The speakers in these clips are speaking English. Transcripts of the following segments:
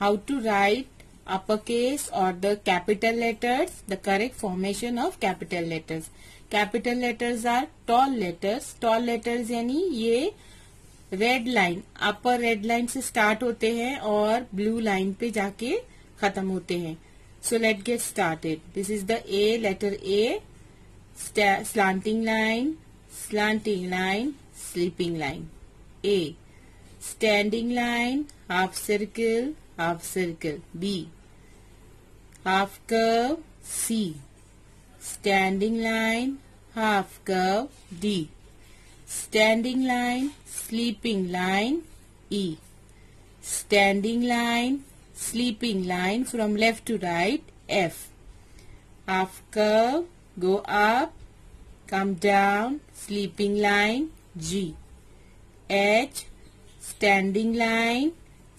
how to write uppercase or the capital letters, the correct formation of capital letters. Capital letters are tall letters. Tall letters यानी ये red line upper red line से start होते हैं और blue line पे जाके khatam hote hain so let get started this is the a letter a slanting line, slanting line, sleeping line. A. Standing line, half circle, half circle B half curve C standing line half curve D standing line sleeping line E standing line sleeping line from left to right F half curve go up come down sleeping line G H standing line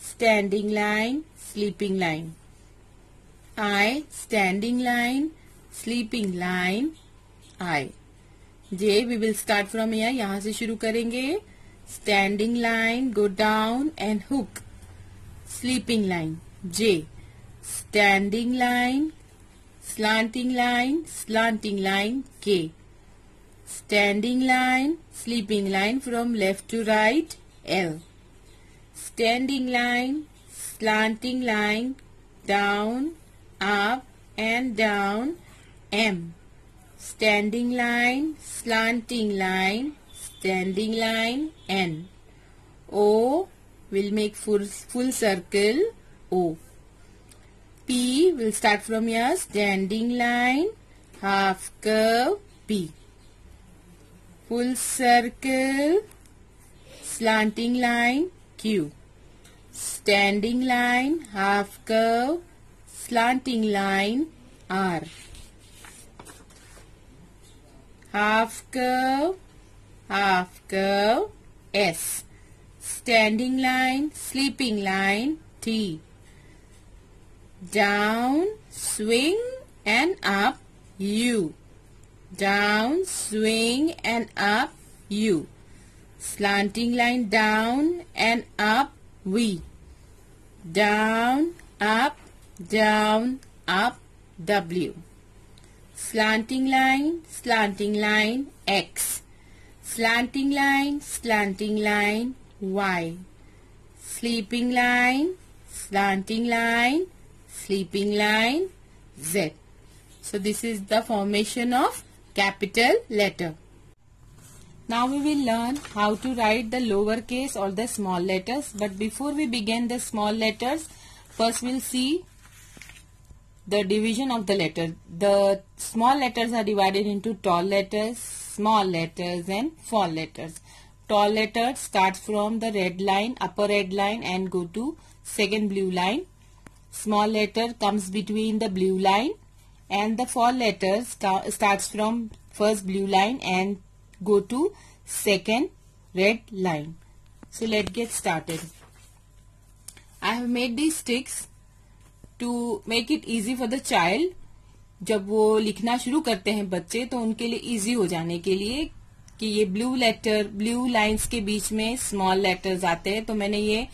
standing line sleeping line i standing line sleeping line i J we will start from या यहां से शुरू करेंगे standing line go down and hook sleeping line J standing line slanting line slanting line K standing line sleeping line from left to right L standing line, slanting line, down, up and down, M. Standing line, slanting line, standing line, N. O will make full, full circle, O. P will start from here, standing line, half curve, P. Full circle, slanting line, Q. Standing line, half curve, slanting line, R. Half curve, half curve, S. Standing line, sleeping line, T. Down, swing and up, U. Down, swing and up, U slanting line down and up V down up down up W slanting line slanting line X slanting line slanting line Y sleeping line slanting line sleeping line Z so this is the formation of capital letter now we will learn how to write the lower case or the small letters. But before we begin the small letters, first we'll see the division of the letter. The small letters are divided into tall letters, small letters and fall letters. Tall letter starts from the red line, upper red line and go to second blue line. Small letter comes between the blue line and the fall letters starts from first blue line and go to second red line. So let's get started. I have made these sticks to make it easy for the child. जब वो लिखना शुरू करते हैं बच्चे तो उनके लिए इजी हो जाने के लिए कि ये ब्लू लेटर ब्लू लाइंस के बीच में स्मॉल लेटर्स आते हैं तो मैंने ये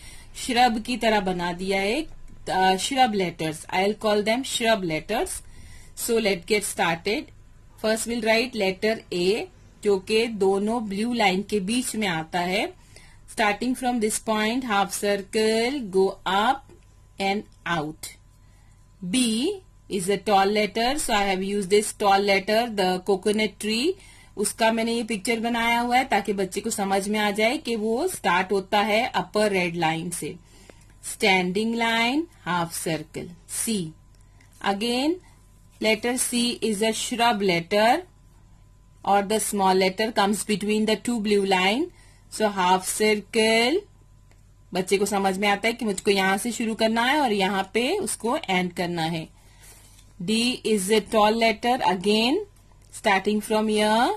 श्रब की तरह बना दिया है shrub letters I will call them shrub letters so let get started first will write letter A जो कि दोनों ब्लू लाइन के बीच में आता है starting from this point half circle go up and out B is a tall letter so I have use this tall letter the coconut tree उसका मैंने ये पिक्चर बनाया हुआ है ताकि बच्चे को समझ में आ जाए कि वो स्टार्ट होता है अपर रेड लाइन से standing line half circle C again letter C is a shrub letter or the small letter comes between the two blue line so half circle बच्चे को समझ में आता है कि मुझको यहां से शुरू करना है और यहाँ पे उसको एंड करना है D is a tall letter again starting from here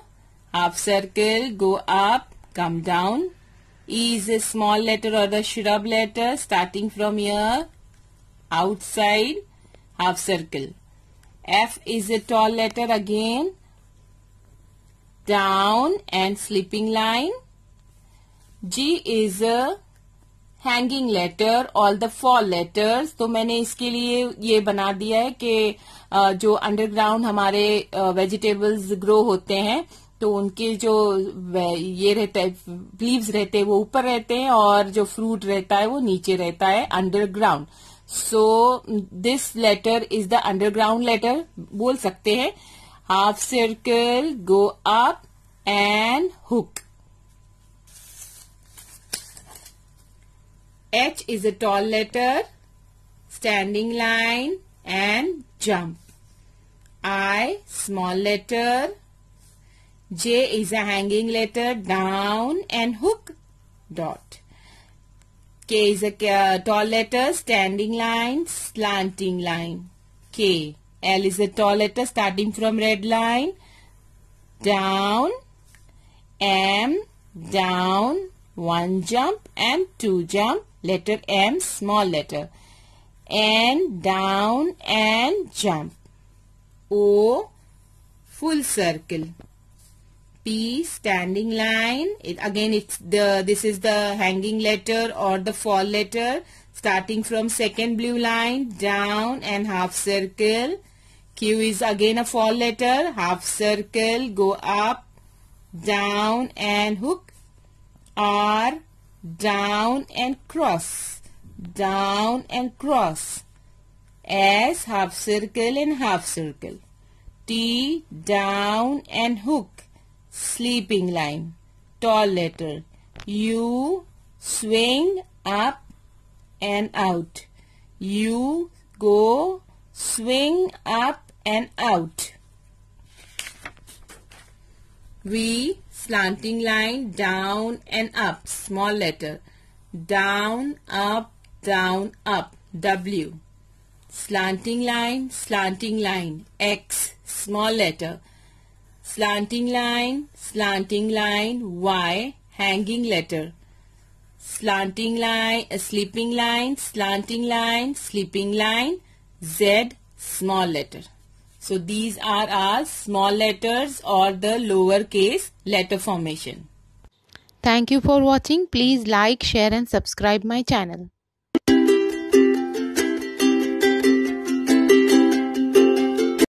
half circle go up come down e is a small letter or the shrub letter starting from here outside half circle f is a tall letter again down and sleeping line. G is a hanging letter all the fall letters तो मैंने इसके लिए ये बना दिया है कि जो अंडरग्राउंड हमारे वेजिटेबल्स ग्रो होते हैं तो उनके जो ये रहता है लीव्स रहते हैं वो ऊपर रहते हैं और जो फ्रूट रहता है वो नीचे रहता है underground so this letter is the underground letter बोल सकते हैं half circle, go up and hook. H is a tall letter, standing line and jump. I small letter. J is a hanging letter down and hook dot. K is a uh, tall letter, standing line, slanting line. K. L is a tall letter starting from red line. Down, M, down, one jump and two jump. Letter M, small letter. N, down and jump. O, full circle. P, standing line. It, again, it's the this is the hanging letter or the fall letter starting from second blue line down and half circle Q is again a fall letter, half circle, go up, down and hook. R, down and cross, down and cross. S, half circle and half circle. T, down and hook, sleeping line, tall letter. U, swing up and out. U, go, swing up and out. V slanting line down and up small letter down up down up W slanting line slanting line X small letter slanting line slanting line Y hanging letter slanting line a sleeping line slanting line sleeping line Z small letter so these are our small letters or the lowercase letter formation. Thank you for watching. Please like, share and subscribe my channel.